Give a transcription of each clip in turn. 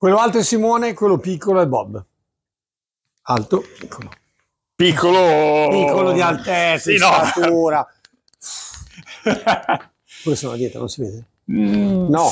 Quello alto è Simone, quello piccolo è Bob. Alto, piccolo. Piccolo! Piccolo di altezza, sì, no. statura. Pure sono a dieta, non si vede? Mm. No.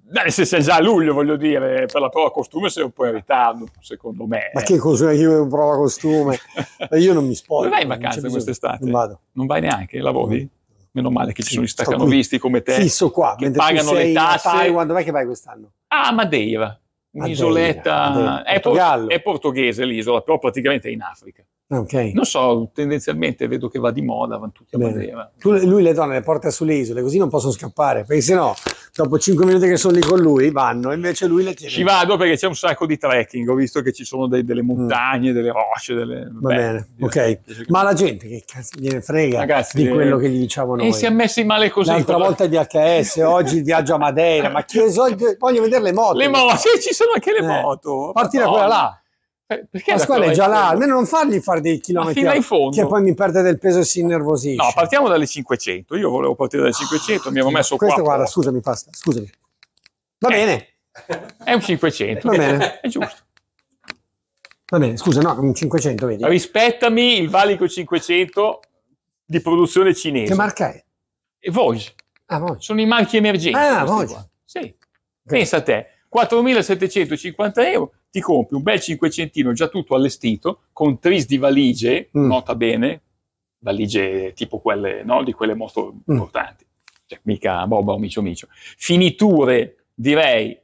Beh, se sei già a luglio, voglio dire, per la prova costume sei un po' in ritardo, secondo me. Ma che cos'è che io prova costume? io non mi spoglio. Dove vai in vacanza quest'estate? Non vado. Non vai neanche, lavori? Mm. Meno male che ci sì, sono gli staccanovisti qui, come te. Fisso qua, che pagano le tasse. A Taiwan, dov'è che vai quest'anno? Ah, Madeira un'isoletta, è, por- è portoghese l'isola, però praticamente è in Africa. Okay. Non so, tendenzialmente vedo che va di moda, vanno tutti a Madeira. Lui le donne le porta sulle isole, così non possono scappare, perché se no, dopo 5 minuti che sono lì con lui, vanno, invece lui le tiene. Ci vado perché c'è un sacco di trekking, ho visto che ci sono dei, delle mm. montagne, mm. delle rocce, delle... Va Beh, bene, ok. Ma la gente che cazzo gliene frega Ragazzi, di quello eh, che gli diciamo noi. E si è messi male così. L'altra però... volta DHS, oggi viaggio a Madeira, ma chi voglio vedere le moto. Le moto, sì, ci sono anche le eh. moto. Parti da quella là. Eh, perché Pasquale è già fuori? là, almeno non fargli fare dei chilometri fino in fondo. che poi mi perde del peso e si innervosisce. No, partiamo dalle 500. Io volevo partire dalle 500, oh, mi avevo messo qua. Questo 4. guarda, scusami, Pasqua, scusami. Va eh, bene. È un 500. Va bene. È giusto. Va bene, scusa, no, un 500, vedi. Rispettami il valico 500 di produzione cinese. Che marca è? E Voice. Ah, Voice. Sono i marchi emergenti. Ah, Voice. Sì. Okay. Pensa a te, 4.750 euro ti compri un bel cinquecentino già tutto allestito, con tris di valigie, mm. nota bene, valigie tipo quelle, no? di quelle molto mm. importanti, cioè, mica boba o micio micio. Finiture, direi,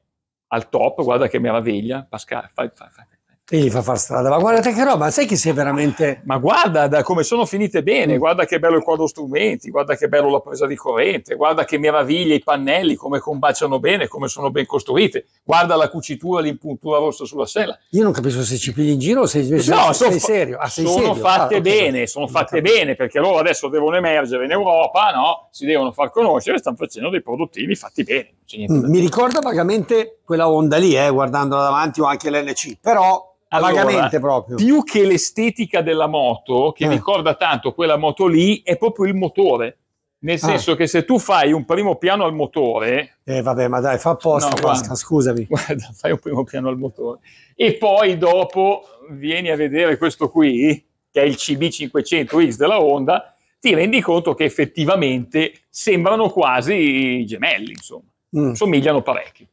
al top, guarda che meraviglia, Pascal, fai, fai, fai e gli fa far strada. Ma guardate che roba, sai che sei veramente. Ma guarda da come sono finite bene, guarda che bello il quadro strumenti, guarda che bello la presa di corrente, guarda che meraviglia i pannelli, come combaciano bene, come sono ben costruite, guarda la cucitura, l'impuntura rossa sulla sella. Io non capisco se ci pigli in giro o se invece no, sei, sei serio. Ah, sei sono serio? Ah, fatte ah, bene, sono fatte bene perché loro adesso devono emergere in Europa, no? si devono far conoscere, stanno facendo dei produttivi fatti bene. Mm, mi ricorda vagamente quella onda lì, eh, guardandola davanti o anche l'NC, però allora, Vagamente proprio. Più che l'estetica della moto, che eh. ricorda tanto quella moto lì, è proprio il motore. Nel ah. senso ah. che se tu fai un primo piano al motore... Eh vabbè, ma dai, fa apposta, no, guarda, guarda, scusami. Guarda, fai un primo piano al motore. E poi dopo vieni a vedere questo qui, che è il CB500X della Honda, ti rendi conto che effettivamente sembrano quasi gemelli, insomma. Mm. Somigliano parecchio.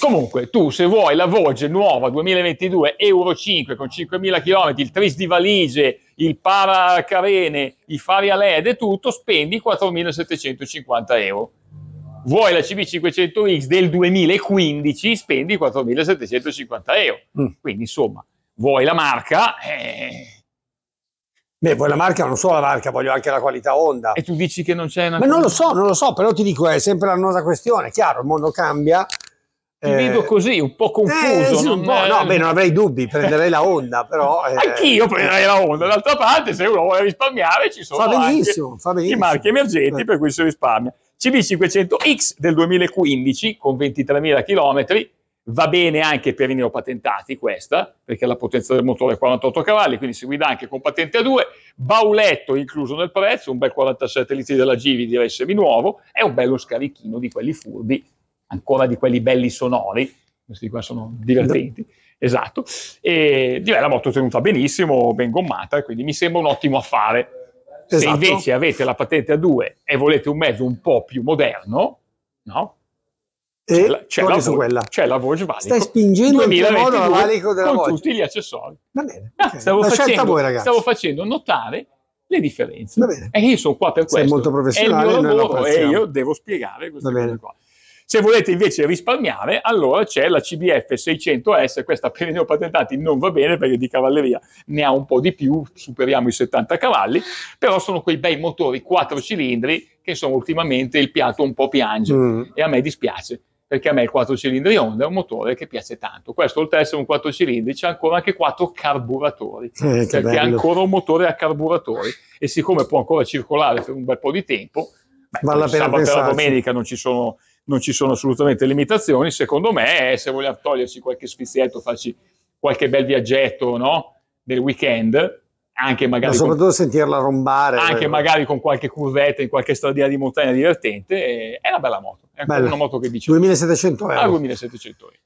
Comunque, tu se vuoi la voce nuova 2022 Euro 5 con 5.000 km, il tris di valigie, il paracarene, i fari a LED e tutto, spendi 4.750 euro. Vuoi la CB500X del 2015, spendi 4.750 euro. Mm. Quindi insomma, vuoi la marca... Eh... Beh, vuoi la marca? Non solo la marca, voglio anche la qualità Honda. E tu dici che non c'è una... Ma non lo so, non lo so, però ti dico, è sempre la l'annosa questione. Chiaro, il mondo cambia, ti eh, vedo così, un po' confuso. Eh, sì, non, un po', no, beh, non avrei dubbi, prenderei la Honda, però... Eh. Anch'io prenderei la Honda. D'altra parte, se uno vuole risparmiare, ci sono fa benissimo, fa benissimo. i marchi emergenti per cui si risparmia. CB500X del 2015, con 23.000 km, va bene anche per i neopatentati questa, perché la potenza del motore è 48 cavalli, quindi si guida anche con patente a 2, bauletto incluso nel prezzo, un bel 47 litri della Givi direi semi nuovo, è un bello scarichino di quelli furbi ancora di quelli belli sonori, questi qua sono divertenti, esatto, e direi la moto tenuta benissimo, ben gommata, quindi mi sembra un ottimo affare. Esatto. Se invece avete la patente a due e volete un mezzo un po' più moderno, no? C'è la, c'è, la c'è la, Volkswagen. Stai spingendo il modo la valico della con Volkswagen. tutti gli accessori. Va bene. Ah, okay. stavo, facendo, voi, stavo, facendo, notare le differenze. E io sono qua per questo. Sei molto professionale. È il mio lavoro e io devo spiegare queste cose qua. Se volete invece risparmiare, allora c'è la CBF 600S, questa per i neopatentati non va bene perché di cavalleria ne ha un po' di più, superiamo i 70 cavalli, però sono quei bei motori quattro cilindri che insomma ultimamente il piatto un po' piange mm. e a me dispiace perché a me il 4 cilindri Honda è un motore che piace tanto. Questo oltre ad essere un 4 cilindri c'è ancora anche 4 carburatori, eh, perché è ancora un motore a carburatori e siccome può ancora circolare per un bel po' di tempo, beh, vale la pena sabato e la domenica non ci sono non ci sono assolutamente limitazioni, secondo me se vogliamo toglierci qualche sfizietto, farci qualche bel viaggetto no? del weekend, anche magari... Ma soprattutto con, sentirla rombare. Anche eh. magari con qualche curvetta in qualche stradina di montagna divertente, è una bella moto, è bella. una moto che dice... 2700 ah, euro. Ah, 2700 euro.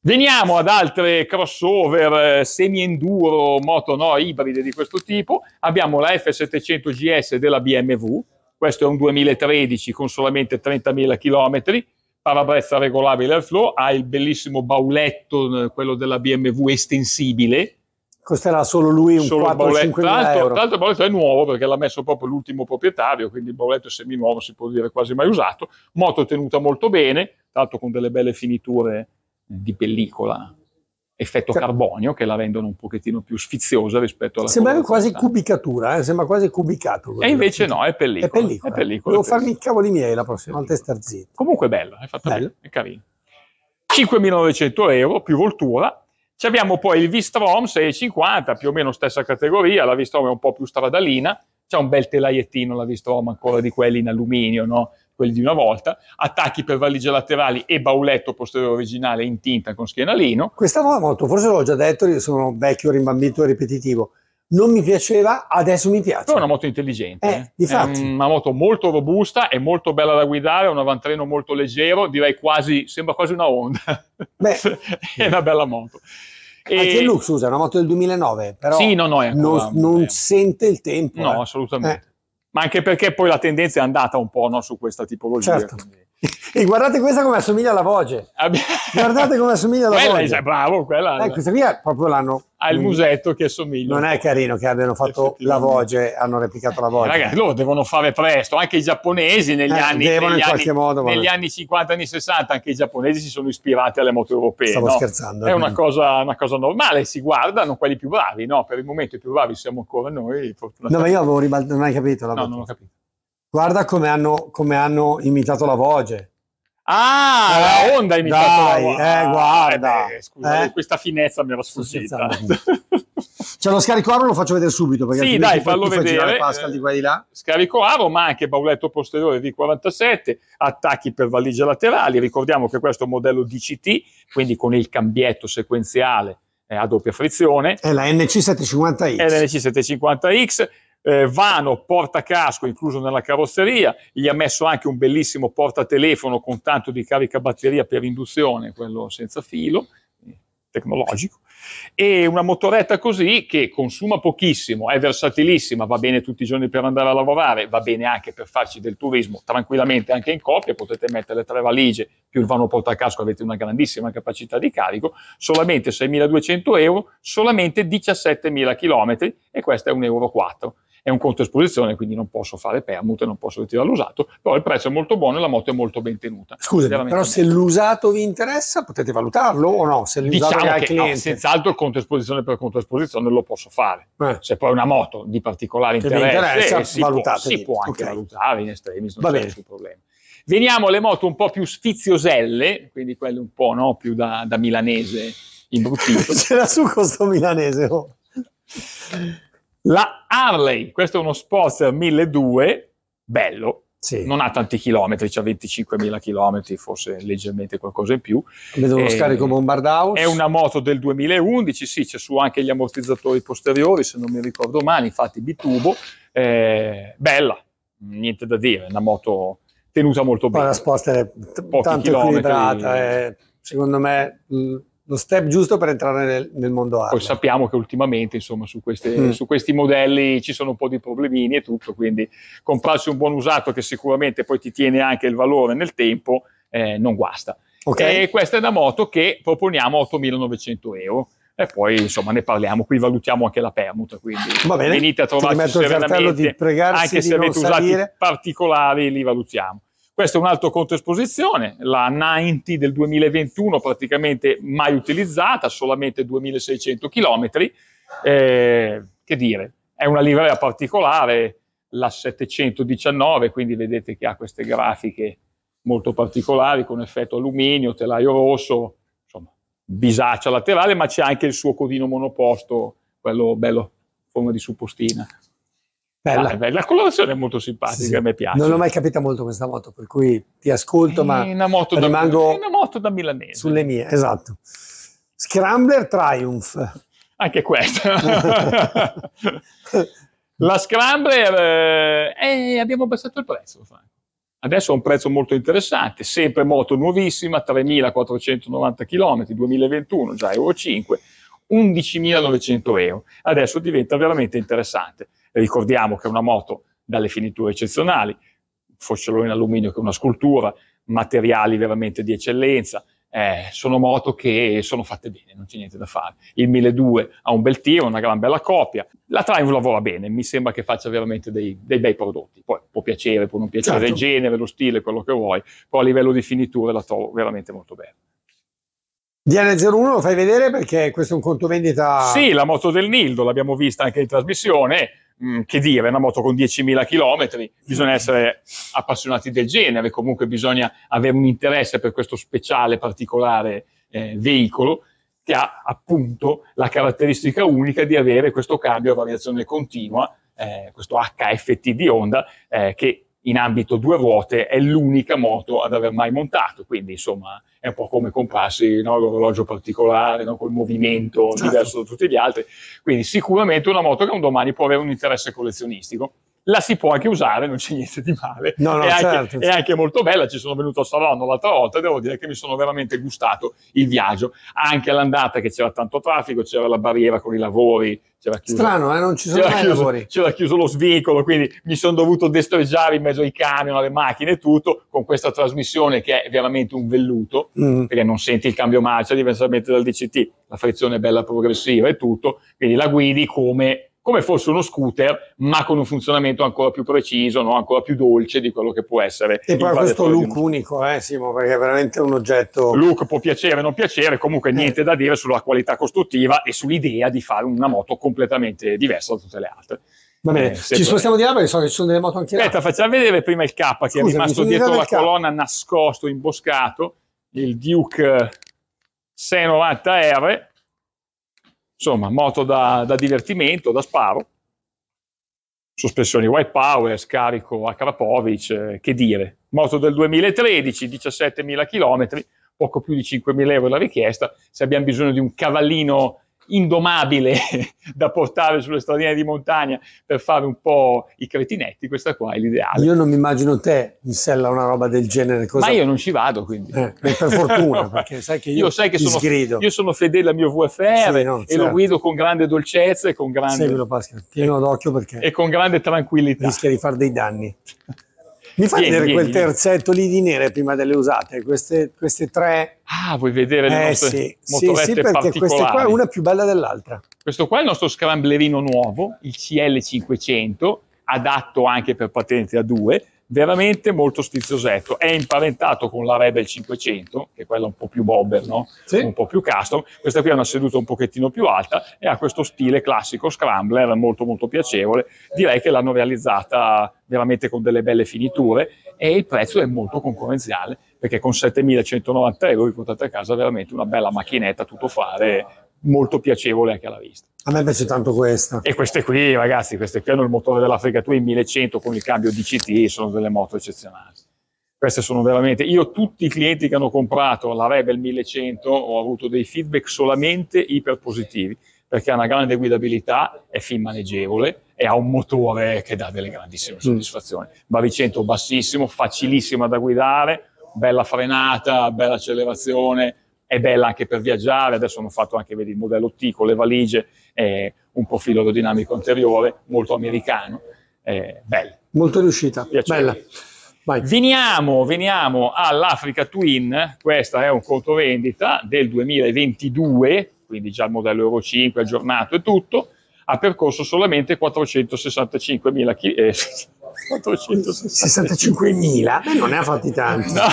Veniamo ad altre crossover eh, semi-enduro, moto no, ibride di questo tipo. Abbiamo la F700 GS della BMW, questo è un 2013 con solamente 30.000 km, parabrezza regolabile al flow, ha il bellissimo bauletto, eh, quello della BMW estensibile. Costerà solo lui un 4-5 euro. Tra l'altro il bauletto è nuovo perché l'ha messo proprio l'ultimo proprietario, quindi il bauletto è semi-nuovo, si può dire quasi mai usato. Moto tenuta molto bene, tra l'altro con delle belle finiture di pellicola effetto cioè, carbonio che la rendono un pochettino più sfiziosa rispetto alla sembra quasi stante. cubicatura eh? sembra quasi cubicato e invece no è pellicola è pellicola, è pellicola devo farmi i cavoli miei la prossima volta star zitto comunque è bella è fatta bene è carino 5.900 euro più voltura ci abbiamo poi il Vistrom 650 più o meno stessa categoria la Vistrom è un po' più stradalina c'è un bel telaiettino la Vistrom ancora di quelli in alluminio no? quelli di una volta, attacchi per valigie laterali e bauletto posteriore originale in tinta con schienalino. Questa nuova moto, forse l'ho già detto, io sono vecchio, rimbambito e ripetitivo. Non mi piaceva, adesso mi piace. Però è una moto intelligente. Eh, eh. È una moto molto robusta, è molto bella da guidare, ha un avantreno molto leggero, direi quasi, sembra quasi una Honda. Beh. è una bella moto. E... Anche Lux usa è una moto del 2009, però sì, no, no, non, non sente il tempo. No, eh. assolutamente ma anche perché poi la tendenza è andata un po' no, su questa tipologia. Certo. Quindi e guardate questa come assomiglia alla voce. guardate come assomiglia alla quella voce. È bravo, quella. Eh, questa qui è proprio l'hanno. Ha il mm. musetto che assomiglia. Non è carino che abbiano fatto la voce, hanno replicato la voce. ragazzi, loro devono fare presto, anche i giapponesi negli eh, anni devono negli in qualche anni, modo. Negli anni 50, anni 60, anche i giapponesi si sono ispirati alle moto europee. Stavo no? scherzando. È una eh. cosa, una cosa, normale, si guardano quelli più bravi, no? Per il momento i più bravi siamo ancora noi. No, ma io avevo ribaltato, non hai capito. No, non ho capito. Guarda come hanno, come hanno imitato la voce. Ah, eh, la onda ha imitato dai, la voce. Eh, ah, guarda. Eh, scusa, eh? questa finezza mi era sfuggita. Cioè, lo scarico aro lo faccio vedere subito perché sì, dai, fallo vedere. Pascal di qua di là. Eh, scarico aro, ma anche bauletto posteriore V47, attacchi per valigie laterali. Ricordiamo che questo è un modello DCT, quindi con il cambietto sequenziale eh, a doppia frizione. È la NC750X. È la NC750X eh, vano portacasco incluso nella carrozzeria, gli ha messo anche un bellissimo portatelefono con tanto di carica batteria per induzione, quello senza filo, eh, tecnologico, e una motoretta così che consuma pochissimo, è versatilissima, va bene tutti i giorni per andare a lavorare, va bene anche per farci del turismo tranquillamente anche in coppia, potete mettere tre valigie più il vano portacasco, avete una grandissima capacità di carico, solamente 6.200 euro, solamente 17.000 km e questo è un euro. 4 è un conto esposizione, quindi non posso fare permute, non posso ritirare l'usato, però il prezzo è molto buono e la moto è molto ben tenuta. Scusa, però se l'usato vi interessa potete valutarlo o no? Se l'usato diciamo che no, senz'altro il conto esposizione per conto esposizione lo posso fare. Eh. Se poi è una moto di particolare interesse, interessa, eh, si, può, si, può, anche okay. valutare in estremis, non Va c'è bene. nessun problema. Veniamo alle moto un po' più sfizioselle, quindi quelle un po' no, più da, da milanese imbruttito. C'era su questo milanese. Oh. La Harley, questo è uno Sportster 1200, bello, sì. non ha tanti chilometri, ha 25.000 chilometri, forse leggermente qualcosa in più. Vedo lo eh, scarico House. È una moto del 2011, sì, c'è su anche gli ammortizzatori posteriori, se non mi ricordo male, infatti bitubo. Eh, bella, niente da dire, è una moto tenuta molto bene. Poi la sposta è t- tanto equilibrata, eh, secondo me... Mh mm, lo step giusto per entrare nel, nel mondo arte. Poi sappiamo che ultimamente, insomma, su, queste, mm. su, questi modelli ci sono un po' di problemini e tutto, quindi comprarsi un buon usato che sicuramente poi ti tiene anche il valore nel tempo eh, non guasta. Okay. E questa è una moto che proponiamo a 8.900 euro. E poi insomma ne parliamo, qui valutiamo anche la permuta, quindi Va bene. venite a trovarci serenamente, di anche se avete salire. usati particolari li valutiamo. Questo è un altro conto esposizione, la 90 del 2021 praticamente mai utilizzata, solamente 2600 km. Eh, che dire, è una livrea particolare, la 719, quindi vedete che ha queste grafiche molto particolari con effetto alluminio, telaio rosso, insomma, bisaccia laterale, ma c'è anche il suo codino monoposto, quello bello, forma di suppostina. Bella. Ah, bella. La colorazione è molto simpatica, sì. mi piace. Non l'ho mai capita molto questa moto, per cui ti ascolto, è ma rimango da, una moto da milanese. Sulle mie, esatto. Scrambler Triumph. Anche questa. la Scrambler, eh, eh, abbiamo abbassato il prezzo, Adesso ha un prezzo molto interessante, sempre moto nuovissima, 3.490 km, 2021, già Euro 5, 11.900 euro. Adesso diventa veramente interessante Ricordiamo che è una moto dalle finiture eccezionali, focciolo in alluminio che è una scultura, materiali veramente di eccellenza, eh, sono moto che sono fatte bene, non c'è niente da fare. Il 1200 ha un bel tiro, una gran bella copia. La Triumph lavora bene, mi sembra che faccia veramente dei, dei bei prodotti. Poi può piacere, può non piacere certo. il genere, lo stile, quello che vuoi, però a livello di finiture la trovo veramente molto bella. dn 01 lo fai vedere perché questo è un conto vendita. Sì, la moto del Nildo l'abbiamo vista anche in trasmissione Mm, che dire, una moto con 10.000 km, bisogna mm. essere appassionati del genere, comunque bisogna avere un interesse per questo speciale, particolare eh, veicolo che ha appunto la caratteristica unica di avere questo cambio a variazione continua, eh, questo HFT di onda, eh, che in ambito due ruote è l'unica moto ad aver mai montato, quindi insomma è un po' come comprarsi no, l'orologio particolare, no, col movimento certo. diverso da tutti gli altri, quindi sicuramente una moto che un domani può avere un interesse collezionistico la si può anche usare, non c'è niente di male. No, no, è, certo, anche, certo. è, anche, molto bella, ci sono venuto a Saronno l'altra volta e devo dire che mi sono veramente gustato il viaggio. Anche all'andata che c'era tanto traffico, c'era la barriera con i lavori. C'era chiuso, Strano, eh? non ci sono mai chiuso, lavori. C'era chiuso lo svicolo, quindi mi sono dovuto destreggiare in mezzo ai camion, alle macchine e tutto, con questa trasmissione che è veramente un velluto, mm. perché non senti il cambio marcia diversamente dal DCT, la frizione è bella progressiva e tutto, quindi la guidi come come fosse uno scooter, ma con un funzionamento ancora più preciso, no? ancora più dolce di quello che può essere. E poi questo look un... unico, eh, Simo, perché è veramente un oggetto. Look può piacere o non piacere, comunque eh. niente da dire sulla qualità costruttiva e sull'idea di fare una moto completamente diversa da tutte le altre. Va bene, eh, ci spostiamo di là perché so che ci sono delle moto anche là. Aspetta, facciamo vedere prima il K che Scusami, è rimasto dietro la colonna nascosto, imboscato, il Duke 690R Insomma, moto da, da divertimento, da sparo, sospensioni white power, scarico a Krapovic, eh, che dire. Moto del 2013, 17.000 km, poco più di 5.000 euro la richiesta. Se abbiamo bisogno di un cavallino indomabile da portare sulle stradine di montagna per fare un po' i cretinetti, questa qua è l'ideale. Io non mi immagino te in sella una roba del genere. Cosa... Ma io non ci vado, quindi. Eh, per fortuna, no, perché sai che io, io sai che sono, sgrido. Io sono fedele al mio VFR sì, no, e lo certo. guido con grande dolcezza e con grande... Seguilo Pascal, pieno d'occhio perché... E con grande tranquillità. Rischia di fare dei danni. Mi fai vieni, vedere vieni, quel terzetto lì di nere prima delle usate, queste, queste tre. Ah, vuoi vedere le eh, sì, sì, sì, perché questa qua è una più bella dell'altra. Questo qua è il nostro scramblerino nuovo, il CL500, adatto anche per patente a due veramente molto stiziosetto. È imparentato con la Rebel 500, che è quella un po' più bobber, no? sì. un po' più custom. Questa qui è una seduta un pochettino più alta e ha questo stile classico scrambler molto molto piacevole. Direi che l'hanno realizzata veramente con delle belle finiture e il prezzo è molto concorrenziale perché con 7.190 euro vi portate a casa veramente una bella macchinetta tutto fare molto piacevole anche alla vista. A me piace tanto questa. E queste qui, ragazzi, queste qui hanno il motore dell'Africa Twin 1100 con il cambio DCT, sono delle moto eccezionali. Queste sono veramente... Io tutti i clienti che hanno comprato la Rebel 1100 ho avuto dei feedback solamente iper positivi, perché ha una grande guidabilità, è fin maneggevole e ha un motore che dà delle grandissime mm. soddisfazioni. Baricentro bassissimo, facilissima da guidare, bella frenata, bella accelerazione, è bella anche per viaggiare, adesso hanno fatto anche vedi, il modello T con le valigie, eh, un profilo aerodinamico anteriore, molto americano, eh, bella. Molto riuscita, Piacevole. bella. Vai. Veniamo, veniamo all'Africa Twin, questa è un contovendita del 2022, quindi già il modello Euro 5 aggiornato e tutto, ha percorso solamente 465.000 km, eh, 465.000? Beh, non ne ha fatti tanti. No,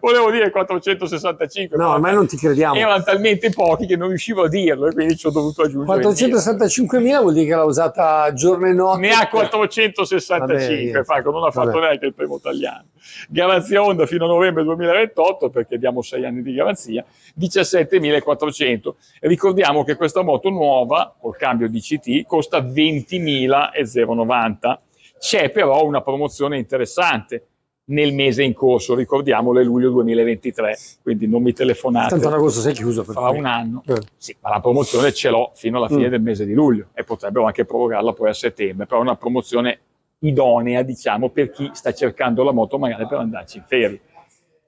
volevo dire 465. No, ormai non ti crediamo. Erano talmente pochi che non riuscivo a dirlo e quindi ci ho dovuto aggiungere. 465.000 vuol dire che l'ha usata giorno e notte. Ne ha 465, Franco, non ha fatto Vabbè. neanche il primo tagliando. Garanzia Honda fino a novembre 2028, perché abbiamo 6 anni di garanzia, 17.400. Ricordiamo che questa moto nuova, col cambio DCT, costa 20.090 c'è però una promozione interessante nel mese in corso, ricordiamolo, è luglio 2023, quindi non mi telefonate. Tanto agosto sei chiuso. Per fra me. un anno. Eh. Sì, ma la promozione ce l'ho fino alla fine mm. del mese di luglio e potrebbero anche prorogarla poi a settembre, però è una promozione idonea, diciamo, per chi sta cercando la moto magari per andarci in ferie.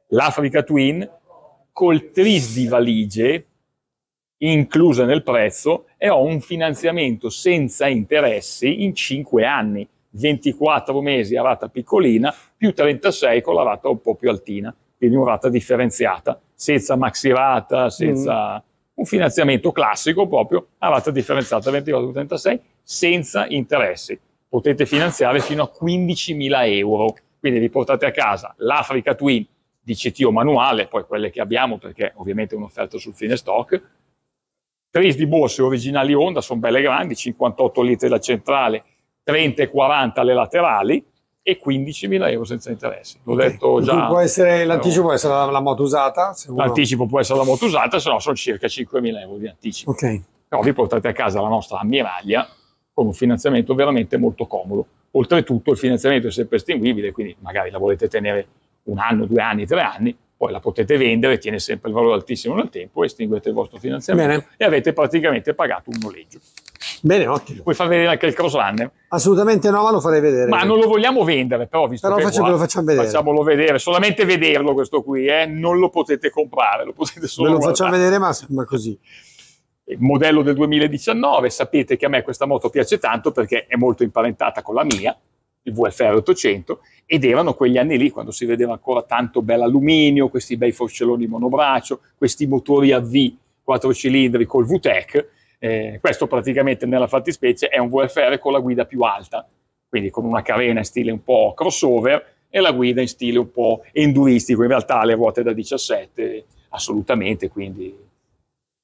L'Africa Twin col tris di valigie inclusa nel prezzo e ho un finanziamento senza interessi in 5 anni 24 mesi a rata piccolina più 36 con la rata un po' più altina, quindi una rata differenziata, senza maxi rata, senza mm. un finanziamento classico proprio a rata differenziata 24-36 senza interessi. Potete finanziare fino a 15.000 euro, quindi vi portate a casa l'Africa Twin di CTO manuale, poi quelle che abbiamo perché ovviamente è un'offerta sul fine stock, Tris di borse originali Honda, sono belle grandi, 58 litri da centrale, 30 e 40 le laterali e 15.000 euro senza interessi. L'ho okay. detto già. Può essere, eh, l'anticipo può essere la, la moto usata? Uno... L'anticipo può essere la moto usata, se no sono circa 5.000 euro di anticipo. Okay. Però vi portate a casa la nostra ammiraglia con un finanziamento veramente molto comodo. Oltretutto il finanziamento è sempre estinguibile, quindi magari la volete tenere un anno, due anni, tre anni, poi la potete vendere, tiene sempre il valore altissimo nel tempo, estinguete il vostro finanziamento Bene. e avete praticamente pagato un noleggio. Bene, ottimo. Puoi far vedere anche il cross runner? Assolutamente no, ma lo farei vedere. Ma non lo vogliamo vendere, però visto però faccio, qua, lo facciamo vedere. Facciamolo vedere, solamente vederlo questo qui, eh? non lo potete comprare, lo potete solo Ve lo facciamo vedere ma, ma così. Il eh, modello del 2019, sapete che a me questa moto piace tanto perché è molto imparentata con la mia, il VFR 800 ed erano quegli anni lì quando si vedeva ancora tanto bell'alluminio, questi bei forcelloni monobraccio, questi motori a V 4 cilindri col VTEC eh, questo praticamente nella fattispecie è un VFR con la guida più alta, quindi con una carena in stile un po' crossover e la guida in stile un po' enduristico, in realtà le ruote da 17 assolutamente, quindi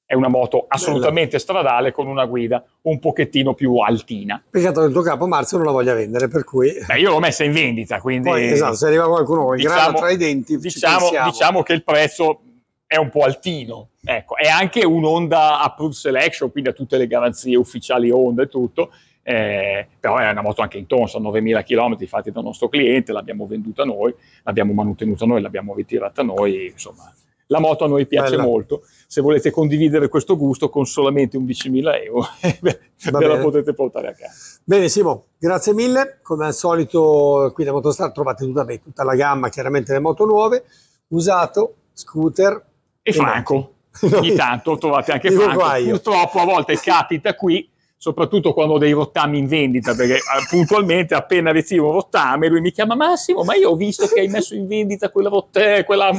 è una moto assolutamente Bella. stradale con una guida un pochettino più altina. Peccato che il tuo capo Marzio non la voglia vendere, per cui... Beh, io l'ho messa in vendita, quindi... Poi, esatto, se arriva qualcuno con diciamo, grana tra i denti, diciamo, diciamo che il prezzo è un po' altino, ecco, è anche un'onda approved selection, quindi ha tutte le garanzie ufficiali Honda e tutto, eh, però è una moto anche in tonso, 9000 km fatti dal nostro cliente, l'abbiamo venduta noi, l'abbiamo manutenuta noi, l'abbiamo ritirata noi, insomma, la moto a noi piace Bella. molto. Se volete condividere questo gusto con solamente 11.000 euro, ve la potete portare a casa. Bene, Simo, grazie mille. Come al solito, qui da Motostar trovate tutta, tutta la gamma, chiaramente le moto nuove, usato, scooter, e Franco. Ogni tanto trovate anche Franco. Purtroppo a volte capita qui, soprattutto quando ho dei rottami in vendita, perché eh, puntualmente appena ricevo un rottame lui mi chiama Massimo, ma io ho visto che hai messo in vendita quella rottama, quella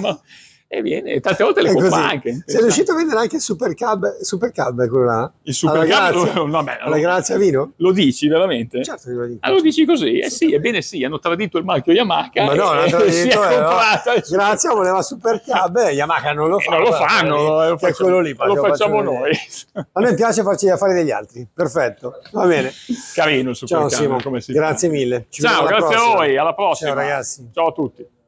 e viene, e tante volte le compra anche. Sei riuscito a esatto. vendere anche il Supercab, Supercab quello là? Il Supercab? No, vabbè, alla grazia vino? Lo dici veramente? Certo che lo dico. Ah, lo dici così? Eh sì, ebbene sì, hanno tradito il marchio Yamaha Ma no, hanno tradito, eh, no. Grazia voleva Supercab e eh, Yamaha non lo fa. Eh, non lo fanno, eh, eh lo lì, lo facciamo noi. A noi piace farci gli affari degli altri, perfetto, va bene. Carino il Supercab, Ciao, come si Grazie mille. Ciao, grazie a voi, alla prossima. Ciao ragazzi. Ciao a tutti.